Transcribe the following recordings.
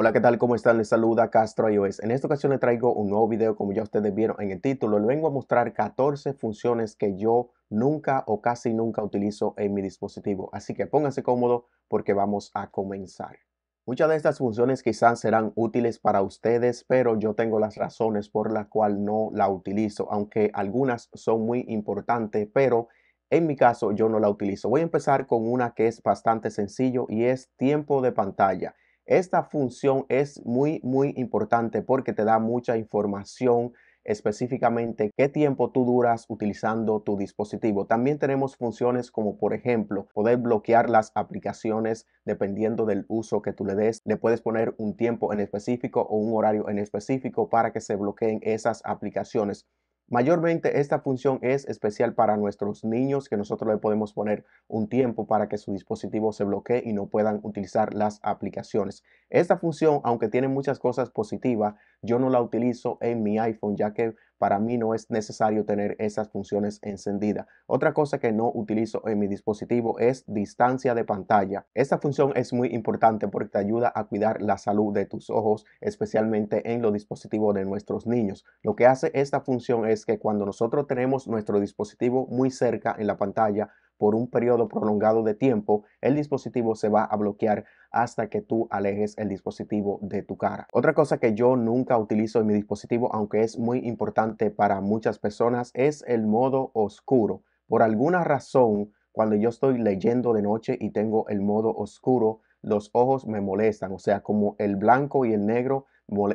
Hola, ¿qué tal? ¿Cómo están? Les saluda Castro iOS. En esta ocasión les traigo un nuevo video, como ya ustedes vieron en el título. Les vengo a mostrar 14 funciones que yo nunca o casi nunca utilizo en mi dispositivo. Así que pónganse cómodo porque vamos a comenzar. Muchas de estas funciones quizás serán útiles para ustedes, pero yo tengo las razones por las cuales no la utilizo, aunque algunas son muy importantes, pero en mi caso, yo no la utilizo. Voy a empezar con una que es bastante sencillo y es tiempo de pantalla. Esta función es muy, muy importante porque te da mucha información específicamente qué tiempo tú duras utilizando tu dispositivo. También tenemos funciones como por ejemplo poder bloquear las aplicaciones dependiendo del uso que tú le des. Le puedes poner un tiempo en específico o un horario en específico para que se bloqueen esas aplicaciones. Mayormente esta función es especial para nuestros niños que nosotros le podemos poner un tiempo para que su dispositivo se bloquee y no puedan utilizar las aplicaciones. Esta función, aunque tiene muchas cosas positivas, yo no la utilizo en mi iPhone ya que para mí no es necesario tener esas funciones encendidas. Otra cosa que no utilizo en mi dispositivo es distancia de pantalla. Esta función es muy importante porque te ayuda a cuidar la salud de tus ojos, especialmente en los dispositivos de nuestros niños. Lo que hace esta función es que cuando nosotros tenemos nuestro dispositivo muy cerca en la pantalla, por un periodo prolongado de tiempo, el dispositivo se va a bloquear hasta que tú alejes el dispositivo de tu cara. Otra cosa que yo nunca utilizo en mi dispositivo, aunque es muy importante para muchas personas, es el modo oscuro. Por alguna razón, cuando yo estoy leyendo de noche y tengo el modo oscuro, los ojos me molestan, o sea, como el blanco y el negro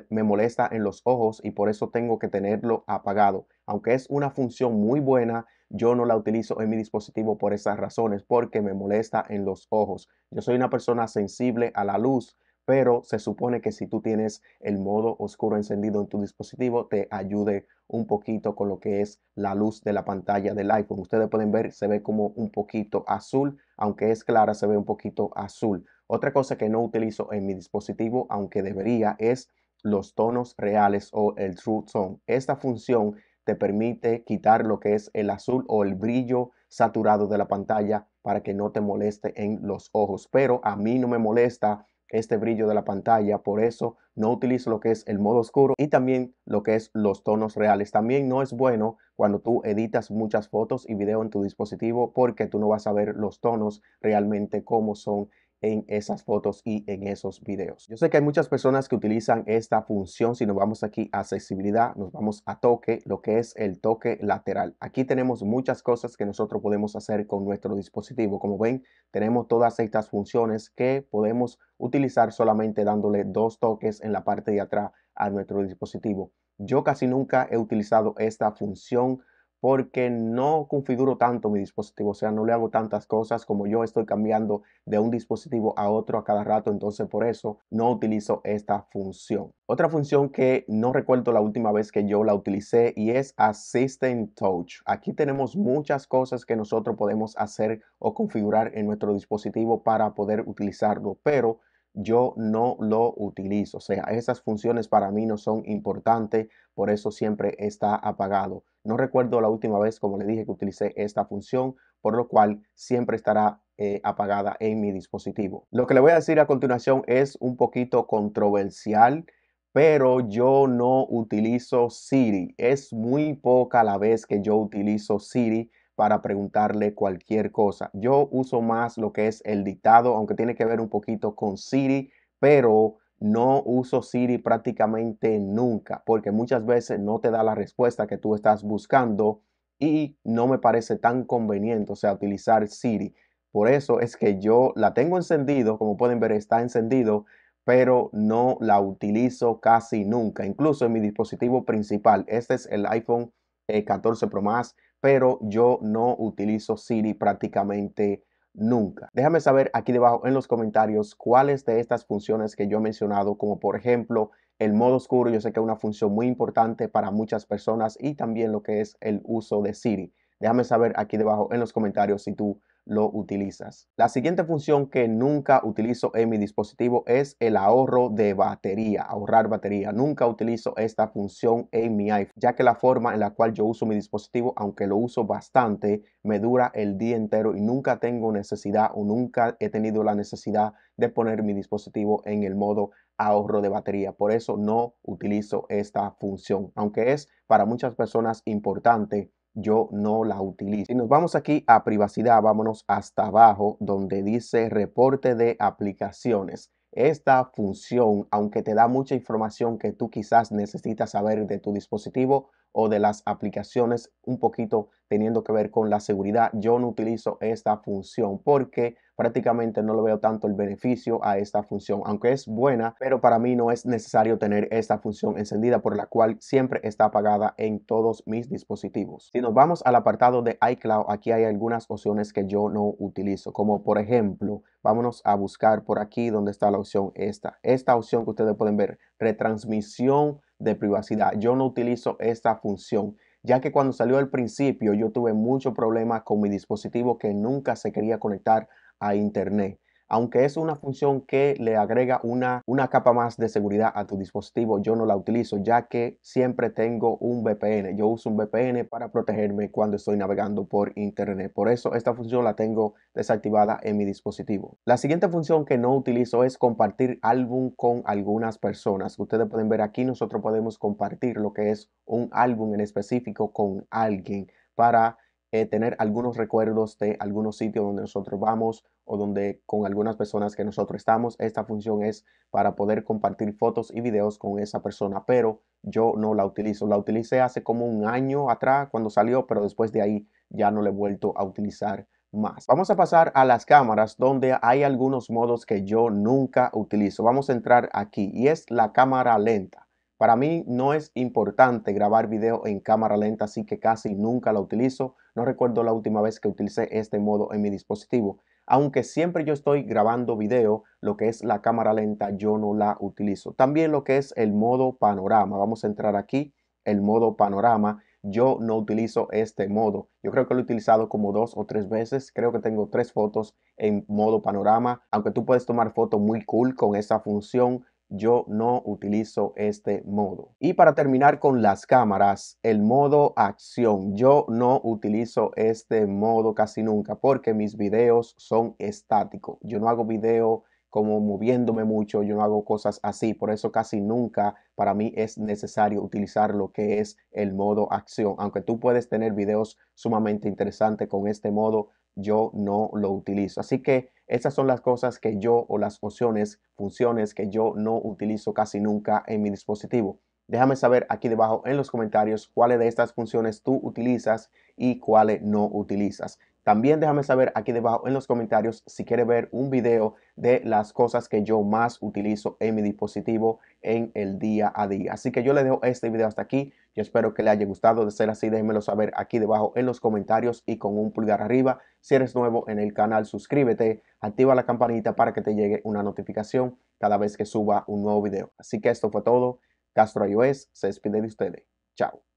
me molesta en los ojos y por eso tengo que tenerlo apagado. Aunque es una función muy buena, yo no la utilizo en mi dispositivo por esas razones, porque me molesta en los ojos. Yo soy una persona sensible a la luz, pero se supone que si tú tienes el modo oscuro encendido en tu dispositivo, te ayude un poquito con lo que es la luz de la pantalla del iPhone. Ustedes pueden ver, se ve como un poquito azul, aunque es clara, se ve un poquito azul. Otra cosa que no utilizo en mi dispositivo, aunque debería, es los tonos reales o el True Tone. Esta función te permite quitar lo que es el azul o el brillo saturado de la pantalla para que no te moleste en los ojos. Pero a mí no me molesta este brillo de la pantalla, por eso no utilizo lo que es el modo oscuro y también lo que es los tonos reales. También no es bueno cuando tú editas muchas fotos y videos en tu dispositivo porque tú no vas a ver los tonos realmente como son en esas fotos y en esos videos. Yo sé que hay muchas personas que utilizan esta función. Si nos vamos aquí a accesibilidad, nos vamos a toque, lo que es el toque lateral. Aquí tenemos muchas cosas que nosotros podemos hacer con nuestro dispositivo. Como ven, tenemos todas estas funciones que podemos utilizar solamente dándole dos toques en la parte de atrás a nuestro dispositivo. Yo casi nunca he utilizado esta función porque no configuro tanto mi dispositivo, o sea, no le hago tantas cosas como yo estoy cambiando de un dispositivo a otro a cada rato, entonces por eso no utilizo esta función. Otra función que no recuerdo la última vez que yo la utilicé y es Assistant Touch. Aquí tenemos muchas cosas que nosotros podemos hacer o configurar en nuestro dispositivo para poder utilizarlo, pero yo no lo utilizo. O sea, esas funciones para mí no son importantes, por eso siempre está apagado. No recuerdo la última vez, como le dije, que utilicé esta función, por lo cual siempre estará eh, apagada en mi dispositivo. Lo que le voy a decir a continuación es un poquito controversial, pero yo no utilizo Siri. Es muy poca la vez que yo utilizo Siri para preguntarle cualquier cosa. Yo uso más lo que es el dictado, aunque tiene que ver un poquito con Siri, pero no uso Siri prácticamente nunca, porque muchas veces no te da la respuesta que tú estás buscando y no me parece tan conveniente, o sea, utilizar Siri. Por eso es que yo la tengo encendido, como pueden ver está encendido, pero no la utilizo casi nunca. Incluso en mi dispositivo principal, este es el iPhone 14 eh, Pro Max, pero yo no utilizo Siri prácticamente nunca. Déjame saber aquí debajo en los comentarios cuáles de estas funciones que yo he mencionado, como por ejemplo el modo oscuro, yo sé que es una función muy importante para muchas personas y también lo que es el uso de Siri. Déjame saber aquí debajo en los comentarios si tú lo utilizas. La siguiente función que nunca utilizo en mi dispositivo es el ahorro de batería, ahorrar batería. Nunca utilizo esta función en mi iPhone, ya que la forma en la cual yo uso mi dispositivo, aunque lo uso bastante, me dura el día entero y nunca tengo necesidad o nunca he tenido la necesidad de poner mi dispositivo en el modo ahorro de batería. Por eso no utilizo esta función, aunque es para muchas personas importante yo no la utilizo. y nos vamos aquí a privacidad, vámonos hasta abajo donde dice reporte de aplicaciones. Esta función, aunque te da mucha información que tú quizás necesitas saber de tu dispositivo, o de las aplicaciones un poquito teniendo que ver con la seguridad, yo no utilizo esta función porque prácticamente no lo veo tanto el beneficio a esta función, aunque es buena, pero para mí no es necesario tener esta función encendida por la cual siempre está apagada en todos mis dispositivos. Si nos vamos al apartado de iCloud, aquí hay algunas opciones que yo no utilizo, como por ejemplo, vámonos a buscar por aquí donde está la opción esta. Esta opción que ustedes pueden ver, retransmisión de privacidad. Yo no utilizo esta función, ya que cuando salió al principio yo tuve mucho problema con mi dispositivo que nunca se quería conectar a internet aunque es una función que le agrega una, una capa más de seguridad a tu dispositivo, yo no la utilizo ya que siempre tengo un VPN. Yo uso un VPN para protegerme cuando estoy navegando por internet. Por eso esta función la tengo desactivada en mi dispositivo. La siguiente función que no utilizo es compartir álbum con algunas personas. Ustedes pueden ver aquí, nosotros podemos compartir lo que es un álbum en específico con alguien para eh, tener algunos recuerdos de algunos sitios donde nosotros vamos o donde con algunas personas que nosotros estamos. Esta función es para poder compartir fotos y videos con esa persona, pero yo no la utilizo. La utilicé hace como un año atrás cuando salió, pero después de ahí ya no la he vuelto a utilizar más. Vamos a pasar a las cámaras donde hay algunos modos que yo nunca utilizo. Vamos a entrar aquí y es la cámara lenta. Para mí no es importante grabar video en cámara lenta, así que casi nunca la utilizo. No recuerdo la última vez que utilicé este modo en mi dispositivo. Aunque siempre yo estoy grabando video, lo que es la cámara lenta yo no la utilizo. También lo que es el modo panorama. Vamos a entrar aquí, el modo panorama. Yo no utilizo este modo. Yo creo que lo he utilizado como dos o tres veces. Creo que tengo tres fotos en modo panorama. Aunque tú puedes tomar fotos muy cool con esa función, yo no utilizo este modo. Y para terminar con las cámaras, el modo acción. Yo no utilizo este modo casi nunca porque mis videos son estáticos. Yo no hago video como moviéndome mucho, yo no hago cosas así, por eso casi nunca para mí es necesario utilizar lo que es el modo acción, aunque tú puedes tener videos sumamente interesantes con este modo, yo no lo utilizo. Así que esas son las cosas que yo o las opciones, funciones que yo no utilizo casi nunca en mi dispositivo. Déjame saber aquí debajo en los comentarios cuáles de estas funciones tú utilizas y cuáles no utilizas. También déjame saber aquí debajo en los comentarios si quieres ver un video de las cosas que yo más utilizo en mi dispositivo en el día a día. Así que yo le dejo este video hasta aquí. Yo espero que le haya gustado. De ser así, déjenmelo saber aquí debajo en los comentarios y con un pulgar arriba. Si eres nuevo en el canal, suscríbete, activa la campanita para que te llegue una notificación cada vez que suba un nuevo video. Así que esto fue todo. Castro iOS se despide de ustedes. Chao.